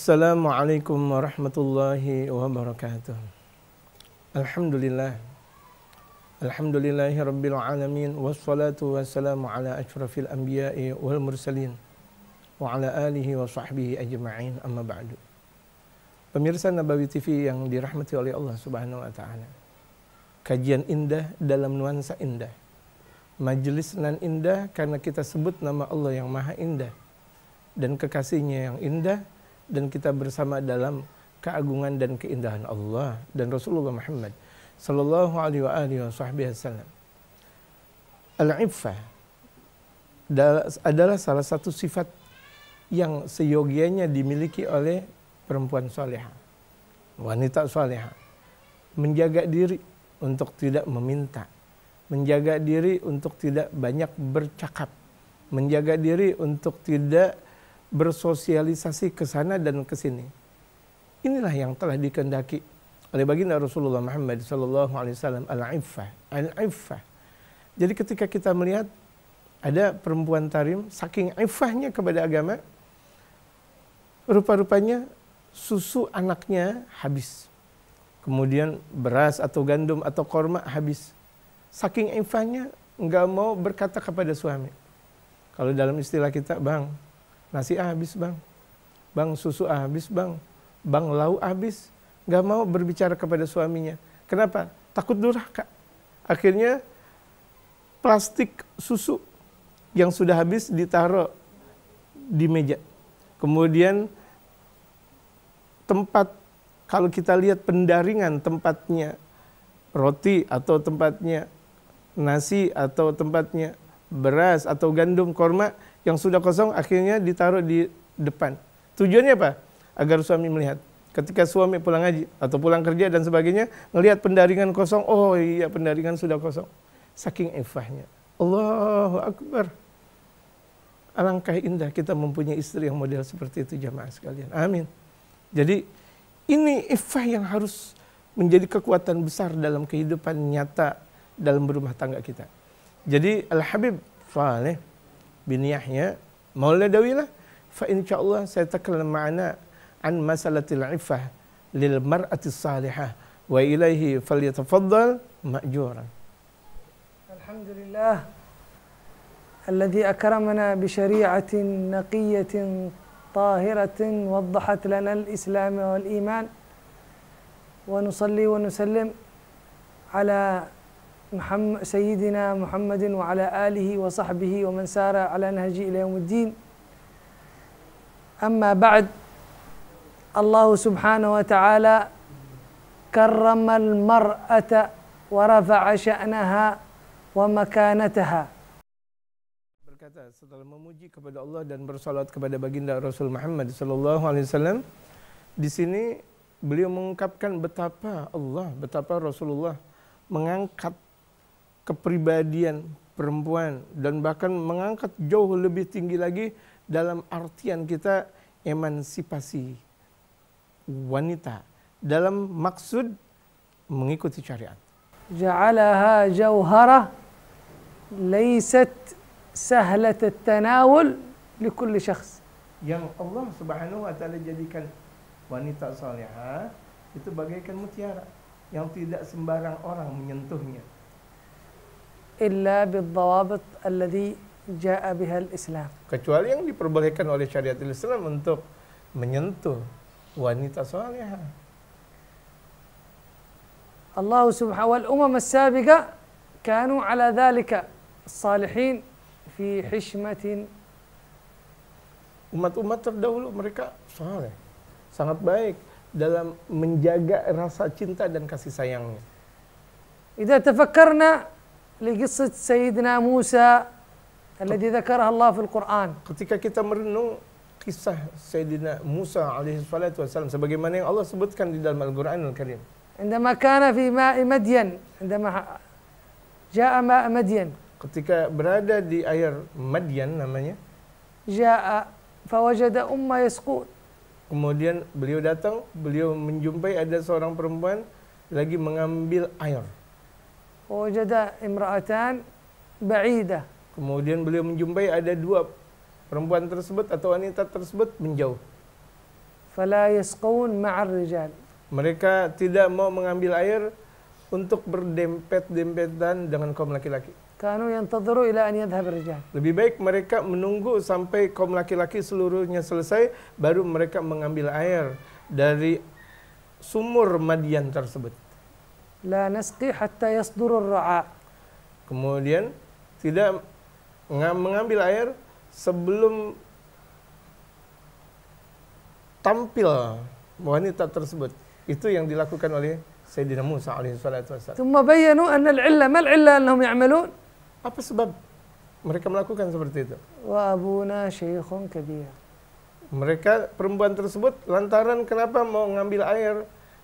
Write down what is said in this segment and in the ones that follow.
Assalamualaikum warahmatullahi wabarakatuh. Alhamdulillah. Alhamdulillahi rabbil alamin wassalatu wassalamu ala asyrafil anbiya'i wal mursalin wa ala alihi wa sahbihi ajma'in amma ba'du. Pemirsa Nabawi TV yang dirahmati oleh Allah Subhanahu wa taala. Kajian indah dalam nuansa indah. Majelis nan indah karena kita sebut nama Allah yang Maha Indah dan kekasihnya yang indah dan kita bersama dalam keagungan dan keindahan Allah dan Rasulullah Muhammad sallallahu alaihi wa wasallam. Al-iffah adalah salah satu sifat yang seyogianya dimiliki oleh perempuan soleha, wanita soleha. Menjaga diri untuk tidak meminta, menjaga diri untuk tidak banyak bercakap, menjaga diri untuk tidak bersosialisasi ke sana dan ke sini. Inilah yang telah dikendaki oleh baginda Rasulullah Muhammad SAW al-iffah, al-iffah. Jadi ketika kita melihat ada perempuan tarim saking iffahnya kepada agama rupa-rupanya susu anaknya habis. Kemudian beras atau gandum atau korma habis. Saking iffahnya nggak mau berkata kepada suami. Kalau dalam istilah kita, bang, nasi habis bang, bang susu habis bang, bang lau habis, gak mau berbicara kepada suaminya. Kenapa? Takut durhaka. Akhirnya plastik susu yang sudah habis ditaruh di meja. Kemudian tempat kalau kita lihat pendaringan tempatnya roti atau tempatnya nasi atau tempatnya beras atau gandum korma yang sudah kosong akhirnya ditaruh di depan. Tujuannya apa? Agar suami melihat. Ketika suami pulang ngaji atau pulang kerja dan sebagainya, ngelihat pendaringan kosong, oh iya pendaringan sudah kosong. Saking ifahnya Allahu Akbar. Alangkah indah kita mempunyai istri yang model seperti itu jamaah sekalian. Amin. Jadi ini ifah yang harus menjadi kekuatan besar dalam kehidupan nyata dalam berumah tangga kita. Jadi Al-Habib bin Yahya Mauladawi lah fa insyaallah saya takallam ma'ana an masalatil iffah lil mar'ati salihah wa ilaihi falyatafaddal ma'juran Alhamdulillah الذي أكرمنا بشريعة نقية طاهرة وضحت لنا الإسلام والإيمان ونصلي ونسلم على محمد سيدنا محمد وعلى آله وصحبه ومن سار على نهجه إلى يوم الدين أما بعد الله سبحانه وتعالى كرم المرأة ورفع شأنها ومكانتها berkata setelah memuji kepada Allah dan bersolat kepada baginda Rasul Muhammad sallallahu alaihi wasallam di sini beliau mengungkapkan betapa Allah betapa Rasulullah mengangkat kepribadian perempuan dan bahkan mengangkat jauh lebih tinggi lagi dalam artian kita emansipasi wanita dalam maksud mengikuti syariat. Ja'alaha jauharah laysat sahlat at-tanawul likulli syakhs. Yang Allah Subhanahu wa taala jadikan wanita salihah itu bagaikan mutiara yang tidak sembarang orang menyentuhnya illa bidzawabit alladhi ja'a بها Islam. Kecuali yang diperbolehkan oleh syariat Islam untuk menyentuh wanita salihah. Allah subhanahu wal umam as-sabiqa kanu ala dhalika salihin fi hishmatin umat-umat terdahulu mereka saleh sangat baik dalam menjaga rasa cinta dan kasih sayangnya. Idza tafakkarna لقصة سيدنا موسى الذي ذكرها الله في القرآن ketika kita merenung kisah سيدنا Musa عليه الصلاة والسلام sebagaimana yang Allah sebutkan di dalam Al-Qur'an Al-Karim عندما كان في ماء مدين عندما جاء ماء مدين ketika berada di air مدين namanya جاء فوجد أم يسقون kemudian beliau datang beliau menjumpai ada seorang perempuan lagi mengambil air wajada imra'atan ba'ida. Kemudian beliau menjumpai ada dua perempuan tersebut atau wanita tersebut menjauh. Fala yasqawun ma'ar rijal. Mereka tidak mau mengambil air untuk berdempet-dempetan dengan kaum laki-laki. Kanu yang tadru ila an yadhhab rijal. Lebih baik mereka menunggu sampai kaum laki-laki seluruhnya selesai baru mereka mengambil air dari sumur Madian tersebut la nasqi hatta yasdurur ra'a. Kemudian tidak mengambil air sebelum tampil wanita tersebut. Itu yang dilakukan oleh Sayyidina Musa alaihi salatu wasallam. Thumma bayyanu anna al-illa mal illa annahum ya'malun. Apa sebab mereka melakukan seperti itu? Wa abuna syaikhun kabir. Mereka perempuan tersebut lantaran kenapa mau ngambil air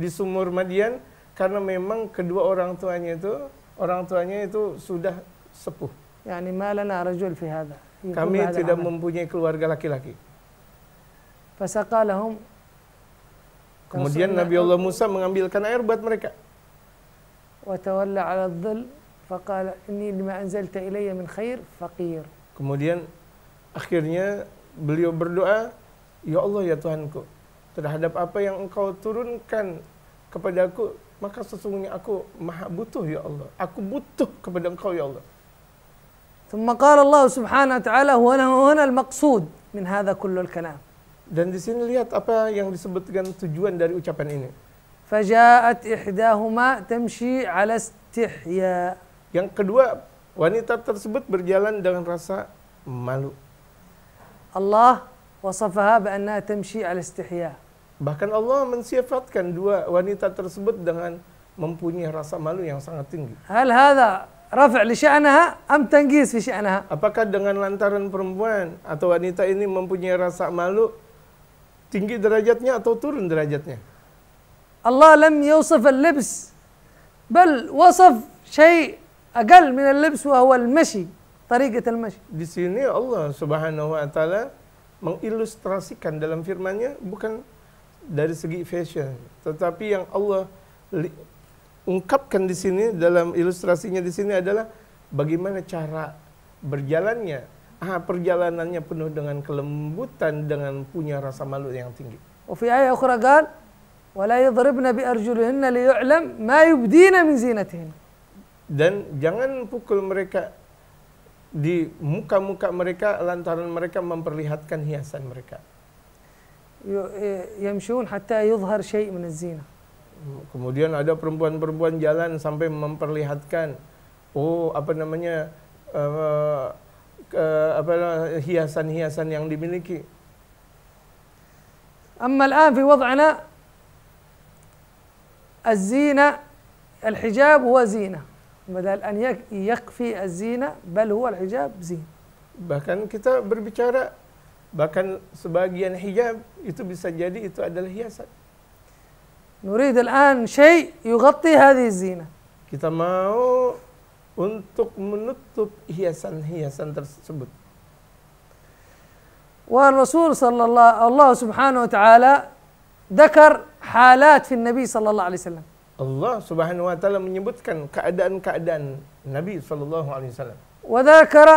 di sumur Madian karena memang kedua orang tuanya itu orang tuanya itu sudah sepuh. Yani malana rajul fi hadha. Kami tidak mempunyai keluarga laki-laki. Fasakalahum Kemudian Nabi Allah Musa mengambilkan air buat mereka. Wa Watawalla 'ala dhil faqala inni lima anzalta ilayya min khair faqir. Kemudian akhirnya beliau berdoa, "Ya Allah ya Tuhanku, terhadap apa yang Engkau turunkan kepadaku maka sesungguhnya aku maha butuh ya Allah. Aku butuh kepada engkau ya Allah. ثم قال الله سبحانه وتعالى هنا هنا المقصود من هذا كل الكلام. Dan di sini lihat apa yang disebutkan tujuan dari ucapan ini. فجاءت إحداهما تمشي على استحياء. Yang kedua, wanita tersebut berjalan dengan rasa malu. Allah wasafaha بأنها تمشي على استحياء. Bahkan Allah mensifatkan dua wanita tersebut dengan mempunyai rasa malu yang sangat tinggi. Hal hadha raf' li sya'naha am tanqis fi sya'naha? Apakah dengan lantaran perempuan atau wanita ini mempunyai rasa malu tinggi derajatnya atau turun derajatnya? Allah lam yusuf al-libs bal wasaf syai' aqal min al-libs wa huwa al tariqat al-mashi. Di sini Allah Subhanahu wa taala mengilustrasikan dalam firman-Nya bukan dari segi fashion. Tetapi yang Allah ungkapkan di sini dalam ilustrasinya di sini adalah bagaimana cara berjalannya. Ah, perjalanannya penuh dengan kelembutan dengan punya rasa malu yang tinggi. وفي آية أخرى قال ولا يضربن بأرجلهن ليعلم ما يبدين من زينتهن dan jangan pukul mereka di muka-muka mereka lantaran mereka memperlihatkan hiasan mereka. Eh, yamsyun hatta yuzhar syai' min zina Kemudian ada perempuan-perempuan jalan sampai memperlihatkan oh apa namanya uh, uh, apa hiasan-hiasan yang dimiliki. أما الآن في وضعنا الزينة الحجاب هو زينة بدل أن يكفي الزينة بل هو الحجاب زينة bahkan kita berbicara Bahkan sebagian hijab itu bisa jadi itu adalah hiasan. Nurid al-an syai yughatti hadhihi zina. Kita mau untuk menutup hiasan-hiasan tersebut. والرسول Rasul Sallallahu الله Subhanahu Wa Taala, حالات halat النبي Nabi Sallallahu Alaihi وسلم Allah Subhanahu wa taala menyebutkan keadaan-keadaan Nabi sallallahu alaihi wasallam. وذكر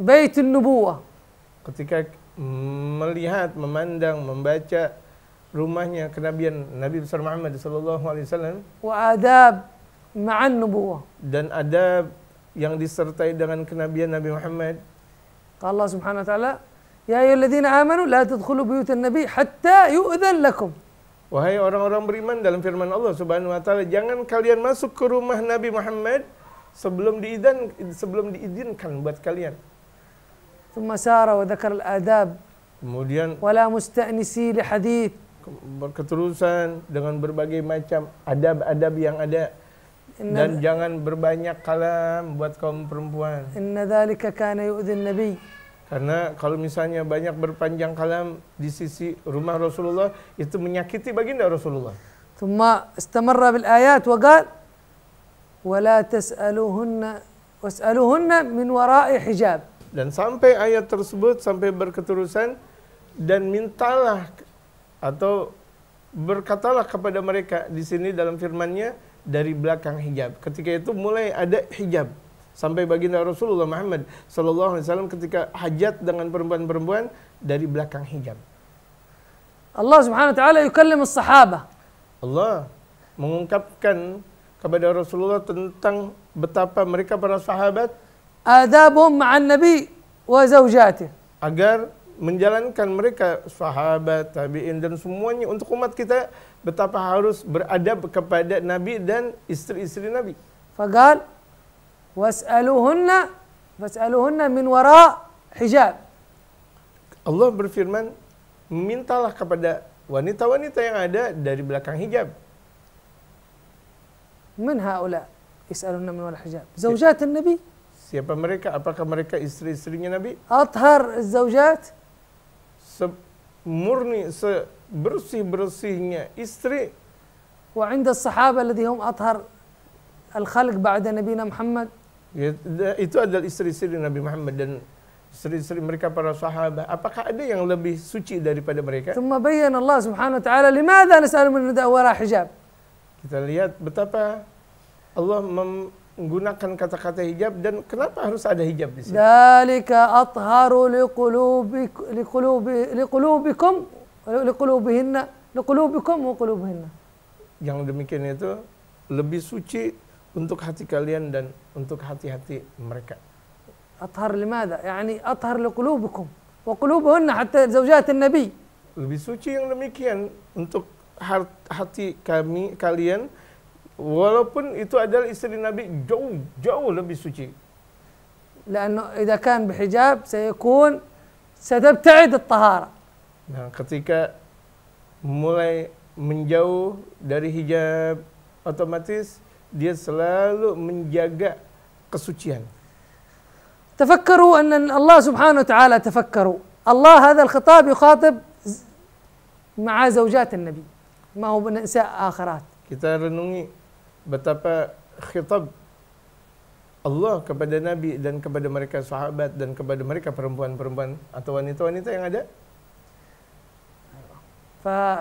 بيت النبوة ketika melihat, memandang, membaca rumahnya kenabian Nabi besar Muhammad sallallahu alaihi wasallam wa adab ma'an nubuwah dan adab yang disertai dengan kenabian Nabi Muhammad Allah Subhanahu wa taala ya ayyuhalladzina amanu la tadkhulu buyutan nabi hatta yu'dhan lakum wahai orang-orang beriman dalam firman Allah Subhanahu wa taala jangan kalian masuk ke rumah Nabi Muhammad sebelum diizinkan sebelum diizinkan buat kalian ثم سار وذكر الآداب kemudian wala musta'nisi li hadith berketerusan dengan berbagai macam adab-adab yang ada dan jangan berbanyak kalam buat kaum perempuan. Inna dzalika kana yu'dhin nabi. Karena kalau misalnya banyak berpanjang kalam di sisi rumah Rasulullah itu menyakiti baginda Rasulullah. Thumma istamarra bil ayat wa qala wala tas'aluhunna was'aluhunna min wara'i hijab. Dan sampai ayat tersebut sampai berketurusan dan mintalah atau berkatalah kepada mereka di sini dalam firman-Nya dari belakang hijab. Ketika itu mulai ada hijab sampai baginda Rasulullah Muhammad sallallahu alaihi wasallam ketika hajat dengan perempuan-perempuan dari belakang hijab. Allah Subhanahu wa taala yukallim as-sahaba. Allah mengungkapkan kepada Rasulullah tentang betapa mereka para sahabat adabum ma'an nabi wa zaujatih. Agar menjalankan mereka sahabat, tabi'in dan semuanya untuk umat kita betapa harus beradab kepada nabi dan istri-istri nabi. Fagal was'aluhunna was'aluhunna min wara hijab. Allah berfirman, mintalah kepada wanita-wanita yang ada dari belakang hijab. Min haula is'aluhunna min wara hijab. Zaujat an-nabi. Siapa mereka? Apakah mereka istri-istrinya Nabi? Athar zaujat. Murni sebersih-bersihnya istri. Wa inda sahaba alladhi hum athar al-khalq ba'da Nabi Muhammad. Ya, itu adalah istri-istri Nabi Muhammad dan istri-istri mereka para sahabat. Apakah ada yang lebih suci daripada mereka? Thumma bayyana Allah Subhanahu wa taala limadha nas'alu min nida' wala hijab. Kita lihat betapa Allah mem menggunakan kata-kata hijab dan kenapa harus ada hijab di sini? Dalika atharu liqulubikum liqulubihinna liqulubikum wa qulubihinna. Yang demikian itu lebih suci untuk hati kalian dan untuk hati-hati mereka. Athar limada? Yani athar liqulubikum wa qulubihinna hatta zawjat nabi Lebih suci yang demikian untuk hati kami kalian walaupun itu adalah istri Nabi jauh jauh lebih suci. لأنه إذا كان بحجاب akan ستبتعد الطهارة. Nah, ketika mulai menjauh dari hijab, otomatis dia selalu menjaga kesucian. تفكروا أن الله سبحانه وتعالى تفكروا الله هذا الخطاب يخاطب مع زوجات Nabi, ما هو نساء آخرات. Kita renungi betapa khitab Allah kepada Nabi dan kepada mereka sahabat dan kepada mereka perempuan-perempuan atau wanita-wanita yang ada?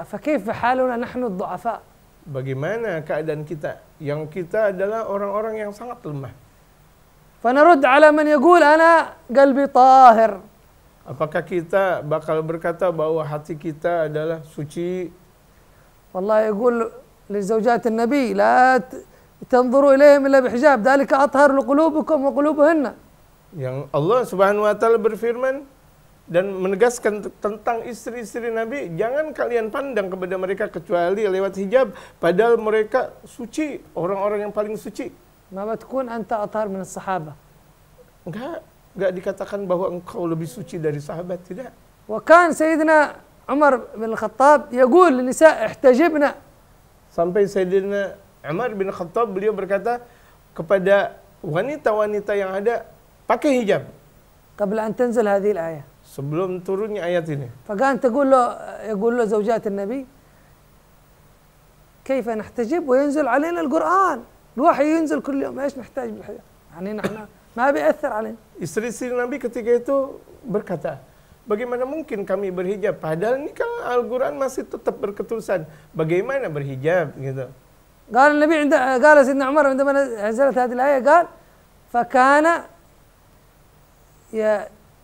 فكيف حالنا نحن الضعفاء؟ Bagaimana keadaan kita? Yang kita adalah orang-orang yang sangat lemah. فنرد على من يقول أنا قلبي طاهر. Apakah kita bakal berkata bahwa hati kita adalah suci? والله يقول لزوجات النبي لا تنظروا إليهم إلا بحجاب ذلك أطهر لقلوبكم وقلوبهن yang Allah Subhanahu wa taala berfirman dan menegaskan tentang istri-istri Nabi, jangan kalian pandang kepada mereka kecuali lewat hijab, padahal mereka suci, orang-orang yang paling suci. Mama anta atar min sahabat. Enggak, enggak dikatakan bahwa engkau lebih suci dari sahabat, tidak. Wa kan Sayyidina Umar bin Khattab yaqul lin ihtajibna Sampai Sayyidina Umar bin Khattab beliau berkata kepada wanita-wanita yang ada pakai hijab. قبل أن تنزل هذه الآية. Sebelum turunnya ayat ini. فكان تقول له يقول له زوجات النبي كيف نحتجب وينزل علينا القرآن الوحي ينزل كل يوم ايش نحتاج بالحجاب يعني نحن ما بيأثر علينا. Istri-istri Nabi ketika itu berkata, Bagaimana mungkin kami berhijab? Padahal ini kan Al-Quran masih tetap berketulusan Bagaimana berhijab gitu? قال النبي عند قال سيدنا عمر عندما نزلت هذه الآية قال فكان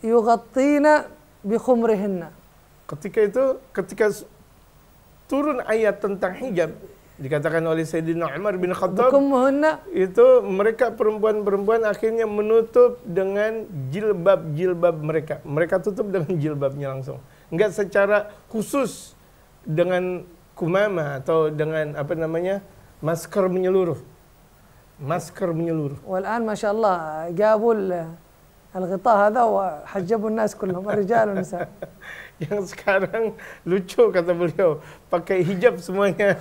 يغطينا بخمرهن ketika itu ketika turun ayat tentang hijab dikatakan oleh Sayyidina Umar bin Khattab itu mereka perempuan-perempuan akhirnya menutup dengan jilbab-jilbab mereka. Mereka tutup dengan jilbabnya langsung. Enggak secara khusus dengan kumama atau dengan apa namanya? masker menyeluruh. Masker menyeluruh. Walan masya Allah, gabul الغطاء هذا وحجبوا الناس كلهم الرجال والنساء yang sekarang lucu kata beliau pakai hijab semuanya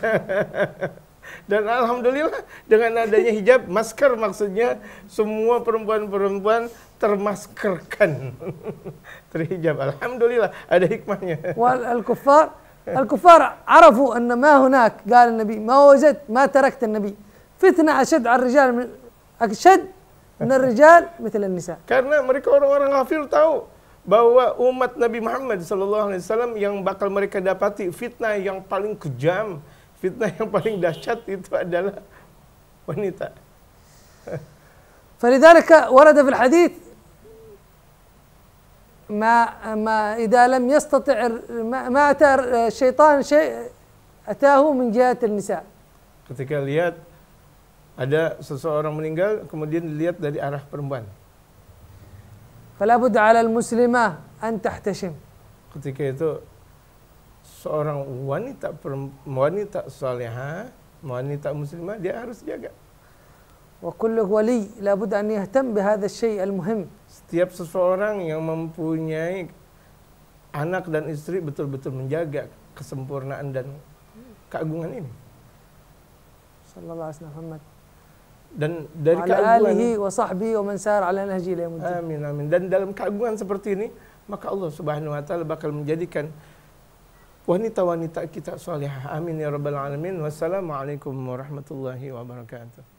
dan alhamdulillah dengan adanya hijab masker maksudnya semua perempuan-perempuan termaskerkan terhijab alhamdulillah ada hikmahnya wal al-kuffar الكفار عرفوا أن ما هناك Nabi, النبي ما وجدت ما Nabi. النبي فتنة al على الرجال من Narjal mithlan nisa. Karena mereka orang-orang kafir tahu bahwa umat Nabi Muhammad sallallahu alaihi wasallam yang bakal mereka dapati fitnah yang paling kejam, fitnah yang paling dahsyat itu adalah wanita. فلذلك ورد في الحديث ما ما اذا لم يستطع ما, ما اتى الشيطان شيء اتاه من جهه النساء ketika lihat ada seseorang meninggal kemudian dilihat dari arah perempuan. Fala 'ala al-muslimah an tahtashim. Ketika itu seorang wanita wanita salihah, wanita muslimah dia harus jaga. Wa kullu wali la budda an yahtam bi hadha asy al-muhim. Setiap seseorang yang mempunyai anak dan istri betul-betul menjaga kesempurnaan dan keagungan ini. Sallallahu alaihi wasallam. dan dari ala keaguan alihi wa sahbihi ala nahji ila amin amin dan dalam keaguan seperti ini maka Allah Subhanahu wa taala bakal menjadikan wanita-wanita kita salihah amin ya rabbal alamin Wassalamualaikum warahmatullahi wabarakatuh